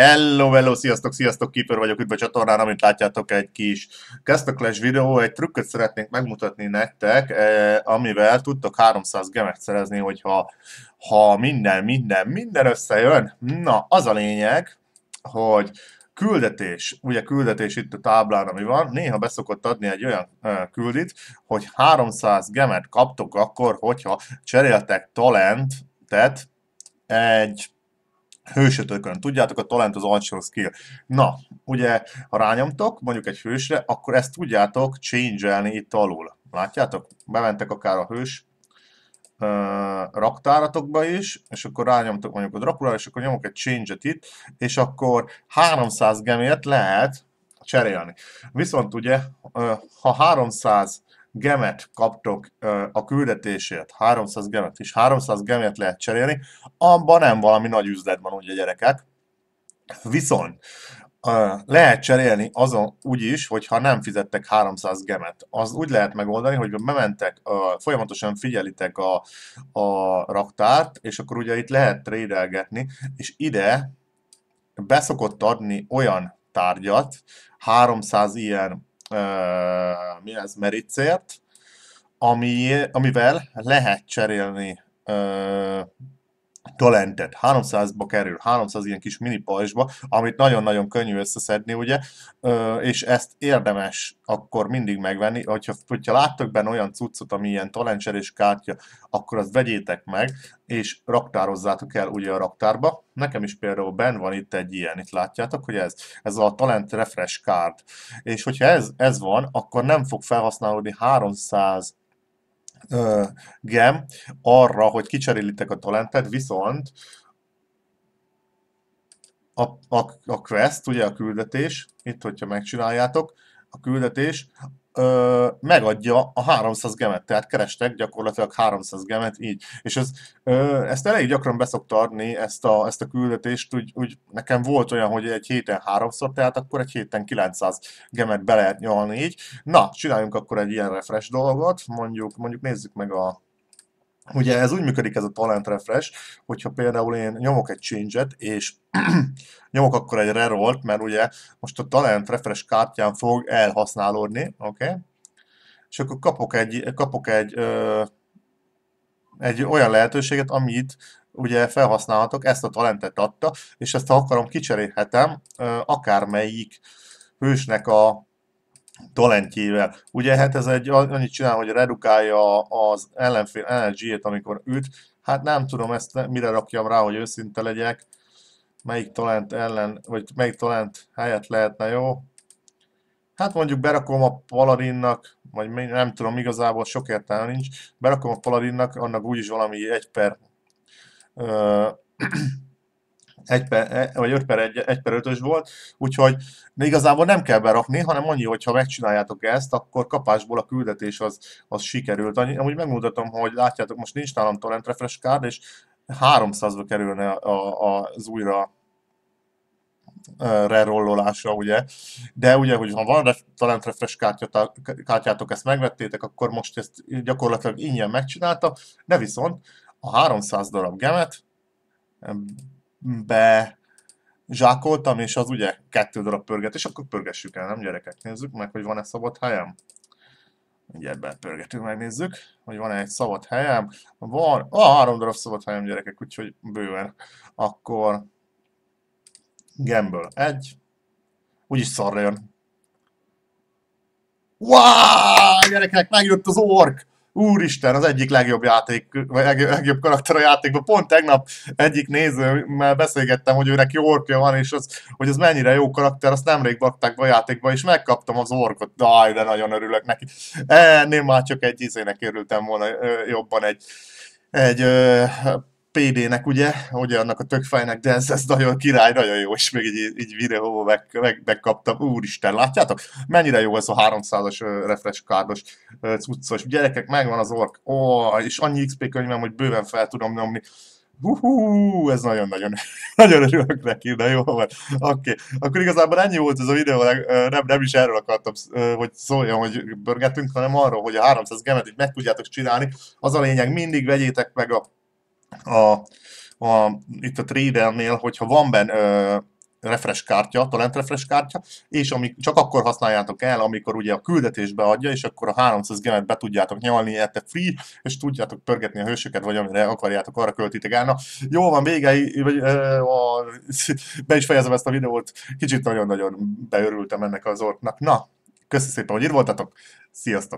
Hello, hello, sziasztok, sziasztok, Keeper vagyok, üdv a csatornán, amint látjátok egy kis Clash videó, egy trükköt szeretnék megmutatni nektek, eh, amivel tudtok 300 gemet szerezni, hogyha ha minden, minden, minden összejön. Na, az a lényeg, hogy küldetés, ugye küldetés itt a táblán, ami van, néha beszokott adni egy olyan eh, küldit, hogy 300 gemet kaptok akkor, hogyha cseréltek talentet egy hősötökön. Tudjátok, a talent az alsó skill. Na, ugye, ha rányomtok mondjuk egy hősre, akkor ezt tudjátok change-elni itt alul. Látjátok? Bementek akár a hős uh, raktáratokba is, és akkor rányomtok mondjuk a drakulára, és akkor nyomok egy change-et itt, és akkor 300 gemért lehet cserélni. Viszont ugye, uh, ha 300 gemet kaptok a küldetésért, 300 gemet, és 300 gemet lehet cserélni, abban nem valami nagy üzlet van, ugye gyerekek. Viszont lehet cserélni azon úgy is, hogyha nem fizettek 300 gemet. Az úgy lehet megoldani, hogy bementek, folyamatosan figyelitek a, a raktárt, és akkor ugye itt lehet trédelgetni, és ide beszokott adni olyan tárgyat, 300 ilyen uh, mi ez, mericért, ami, amivel lehet cserélni talentet. 300-ba kerül, 300 ilyen kis mini pajzsba, amit nagyon-nagyon könnyű összeszedni, ugye, és ezt érdemes akkor mindig megvenni, hogyha, hogyha láttok benne olyan cuccot, ami ilyen talentserés kártya, akkor azt vegyétek meg, és raktározzátok el ugye a raktárba. Nekem is például ben van itt egy ilyen, itt látjátok, hogy ez, ez a talent refresh card. És hogyha ez, ez van, akkor nem fog felhasználódni 300 gem arra, hogy kicserélitek a talentet, viszont a, a, a quest, ugye a küldetés, itt hogyha megcsináljátok, a küldetés ö, megadja a 300 gemet, tehát kerestek gyakorlatilag 300 gemet így. És ez, ö, ezt elég gyakran beszokta adni, ezt a, ezt a küldetést, úgy, úgy nekem volt olyan, hogy egy héten háromszor, tehát akkor egy héten 900 gemet be lehet nyolni így. Na, csináljunk akkor egy ilyen refresh dolgot, mondjuk, mondjuk nézzük meg a Ugye ez úgy működik ez a talent refresh, hogyha például én nyomok egy change-et, és nyomok akkor egy rerollt, mert ugye most a talent refresh kártyán fog elhasználódni, oké? Okay? És akkor kapok egy, kapok egy, ö, egy olyan lehetőséget, amit ugye felhasználhatok, ezt a talentet adta, és ezt ha akarom kicserélhetem ö, akármelyik hősnek a talentjével. Ugye hát ez egy annyit csinál, hogy redukálja az ellenfél energiét, amikor üt. Hát nem tudom ezt mire rakjam rá, hogy őszinte legyek. Melyik talent ellen, vagy melyik talent helyett lehetne jó. Hát mondjuk berakom a Paladinnak, vagy nem tudom, igazából sok értelme nincs. Berakom a Paladinnak, annak úgyis valami egy per ö, 1 per, e, vagy 5 per 1, 1 per 5-ös volt, úgyhogy de igazából nem kell berakni, hanem annyi, hogyha megcsináljátok ezt, akkor kapásból a küldetés az, az sikerült. Amúgy megmutatom, hogy látjátok, most nincs nálam torrent refresh card, és 300-ba kerülne a, a, az újra e, rerollolása, ugye. De ugye, hogy ha van Talent refresh kártyát, kártyátok, ezt megvettétek, akkor most ezt gyakorlatilag ingyen megcsinálta, de viszont a 300 darab gemet be zsákoltam, és az ugye kettő darab pörget, és akkor pörgessük el, nem gyerekek? Nézzük meg, hogy van-e szabad helyem. Ugye ebben pörgetünk, megnézzük, hogy van-e egy szabad helyem. Van, a ah, három darab szabad helyem, gyerekek, úgyhogy bőven. Akkor Gamble egy. Úgyis szarra jön. Wow, gyerekek, megjött az ork! úristen, az egyik legjobb játék, vagy legjobb, legjobb karakter a játékban. Pont tegnap egyik nézőmmel beszélgettem, hogy őnek jó orkja van, és az, hogy ez mennyire jó karakter, azt nemrég bakták be a játékba, és megkaptam az orkot. Daj, de nagyon örülök neki. Ennél már csak egy izének érültem volna jobban egy, egy PD-nek, ugye, ugye annak a tökfájnak, de ez, ez nagyon király, nagyon jó, és még így, így videóba meg, meg, megkaptam, úristen, látjátok? Mennyire jó ez a 300-as refresh kárdos cuccos. Gyerekek, megvan az ork, ó, és annyi XP könyvem, hogy bőven fel tudom nyomni. Hú, ez nagyon-nagyon nagyon örülök neki, de jó van. Oké, okay. akkor igazából ennyi volt ez a videó, nem, nem is erről akartam, hogy szóljon, hogy börgetünk, hanem arról, hogy a 300 gemet meg tudjátok csinálni. Az a lényeg, mindig vegyétek meg a a, a, itt a tradernél, hogyha van benne refresh kártya, talent refresh kártya, és amik, csak akkor használjátok el, amikor ugye a küldetésbe adja, és akkor a 300 gemet be tudjátok nyalni, érte free, és tudjátok pörgetni a hősöket, vagy amire akarjátok, arra költitek el. Na, jó van, vége, vagy, ö, ö, be is fejezem ezt a videót, kicsit nagyon-nagyon beörültem ennek az orknak. Na, köszi szépen, hogy itt voltatok, sziasztok!